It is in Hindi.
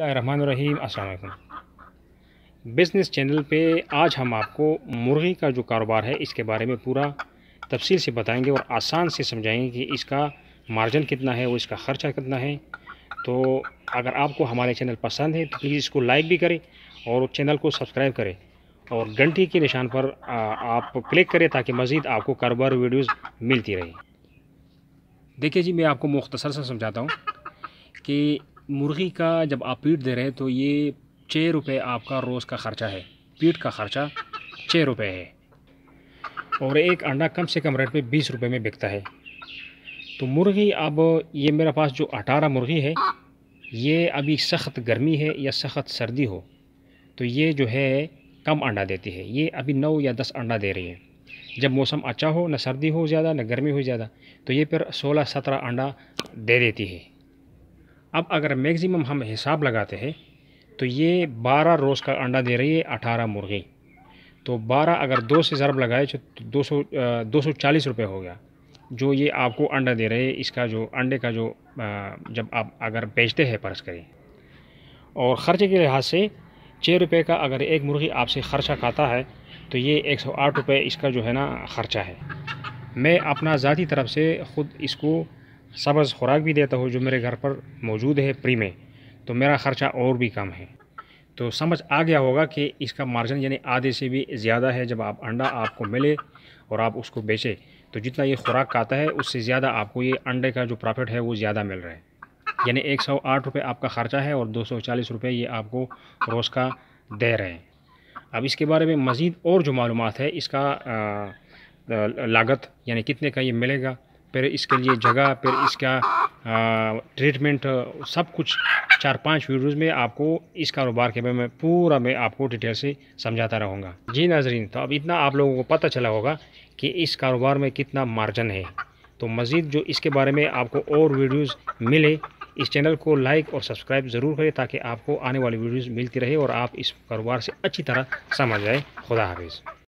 रहीम अस्सलाम बिज़नेस चैनल पे आज हम आपको मुर्गी का जो कारोबार है इसके बारे में पूरा तफसील से बताएंगे और आसान से समझाएंगे कि इसका मार्जिन कितना है और इसका ख़र्चा कितना है तो अगर आपको हमारे चैनल पसंद है तो प्लीज़ इसको लाइक भी करें और चैनल को सब्सक्राइब करें और घंटी के निशान पर आप क्लिक करें ताकि मज़ीद आपको कारोबार वीडियोज़ मिलती रहे देखिए जी मैं आपको मुख्तसर से समझाता हूँ कि मुर्गी का जब आप पीट दे रहे हैं तो ये छः रुपये आपका रोज़ का ख़र्चा है पीट का ख़र्चा छः रुपये है और एक अंडा कम से कम रेट पे बीस रुपये में बिकता है तो मुर्गी अब ये मेरे पास जो अठारह मुर्गी है ये अभी सख्त गर्मी है या सख्त सर्दी हो तो ये जो है कम अंडा देती है ये अभी नौ या दस अंडा दे रही है जब मौसम अच्छा हो ना सर्दी हो ज़्यादा ना गर्मी हो ज़्यादा तो ये फिर सोलह सत्रह अंडा दे देती है अब अगर मैक्सिमम हम हिसाब लगाते हैं तो ये बारह रोज़ का अंडा दे रही है अठारह मुर्गी तो बारह अगर दो से ज़रब लगाए तो दो सौ दो सौ चालीस रुपये हो गया जो ये आपको अंडा दे रहे इसका जो अंडे का जो जब आप अगर बेचते हैं परस करें और ख़र्चे के लिहाज से छः रुपये का अगर एक मुर्गी आपसे ख़र्चा खाता है तो ये एक सौ आठ रुपये इसका जो है ना ख़र्चा है मैं अपना ज़ाती तरफ से ख़ुद इसको सब्ज़ खुराक भी देता हूँ जो मेरे घर पर मौजूद है प्री में तो मेरा ख़र्चा और भी कम है तो समझ आ गया होगा कि इसका मार्जिन यानी आधे से भी ज़्यादा है जब आप अंडा आपको मिले और आप उसको बेचें तो जितना ये खुराक आता है उससे ज़्यादा आपको ये अंडे का जो प्रॉफिट है वो ज़्यादा मिल रहा है यानी एक सौ आठ रुपये आपका ख़र्चा है और दो सौ चालीस रुपये ये आपको रोज़ का दे रहे हैं अब इसके बारे में मज़ीद और जो मालूम है इसका लागत यानी कितने का ये मिलेगा फिर इसके लिए जगह फिर इसका ट्रीटमेंट सब कुछ चार पांच वीडियोज़ में आपको इस कारोबार के बारे में पूरा मैं आपको डिटेल से समझाता रहूँगा जी नाजरीन तो अब इतना आप लोगों को पता चला होगा कि इस कारोबार में कितना मार्जन है तो मज़ीद जो इसके बारे में आपको और वीडियोज़ मिले इस चैनल को लाइक और सब्सक्राइब ज़रूर करें ताकि आपको आने वाली वीडियोज़ मिलती रहे और आप इस कारोबार से अच्छी तरह समझ जाए खुदा हाफिज़